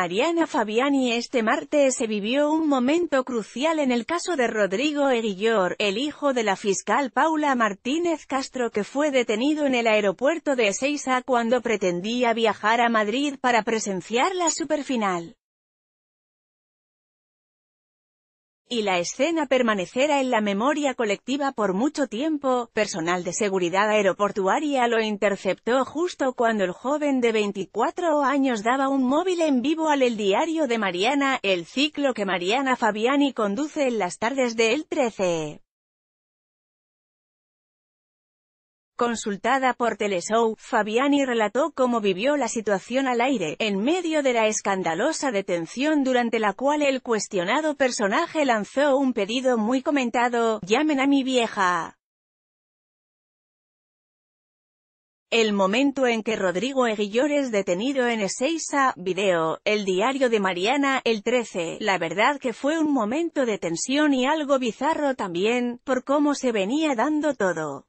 Mariana Fabiani este martes se vivió un momento crucial en el caso de Rodrigo Eguillor, el hijo de la fiscal Paula Martínez Castro que fue detenido en el aeropuerto de Ezeiza cuando pretendía viajar a Madrid para presenciar la superfinal. y la escena permanecerá en la memoria colectiva por mucho tiempo. Personal de seguridad aeroportuaria lo interceptó justo cuando el joven de 24 años daba un móvil en vivo al El Diario de Mariana, el ciclo que Mariana Fabiani conduce en las tardes de El 13. Consultada por Teleshow, Fabiani relató cómo vivió la situación al aire, en medio de la escandalosa detención durante la cual el cuestionado personaje lanzó un pedido muy comentado, «Llamen a mi vieja». El momento en que Rodrigo Eguillor es detenido en Ezeiza, video, el diario de Mariana, el 13, la verdad que fue un momento de tensión y algo bizarro también, por cómo se venía dando todo.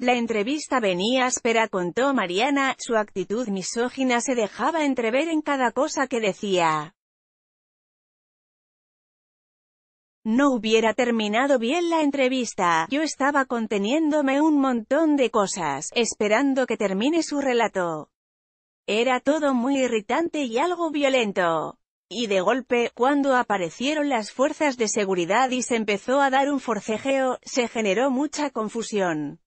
La entrevista venía áspera contó Mariana, su actitud misógina se dejaba entrever en cada cosa que decía. No hubiera terminado bien la entrevista, yo estaba conteniéndome un montón de cosas, esperando que termine su relato. Era todo muy irritante y algo violento. Y de golpe, cuando aparecieron las fuerzas de seguridad y se empezó a dar un forcejeo, se generó mucha confusión.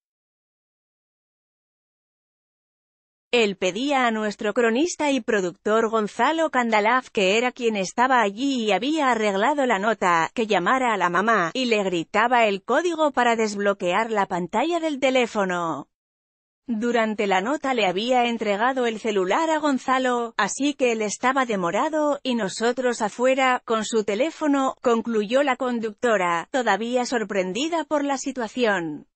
Él pedía a nuestro cronista y productor Gonzalo Candalaf, que era quien estaba allí y había arreglado la nota, que llamara a la mamá, y le gritaba el código para desbloquear la pantalla del teléfono. Durante la nota le había entregado el celular a Gonzalo, así que él estaba demorado, y nosotros afuera, con su teléfono, concluyó la conductora, todavía sorprendida por la situación.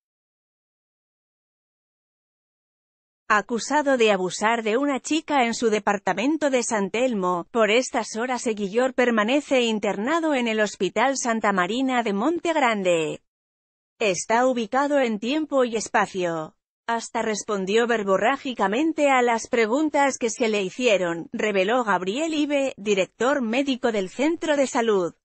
acusado de abusar de una chica en su departamento de San Telmo. Por estas horas Eguillor permanece internado en el Hospital Santa Marina de Monte Grande. Está ubicado en tiempo y espacio. Hasta respondió verborrágicamente a las preguntas que se le hicieron, reveló Gabriel Ibe, director médico del Centro de Salud.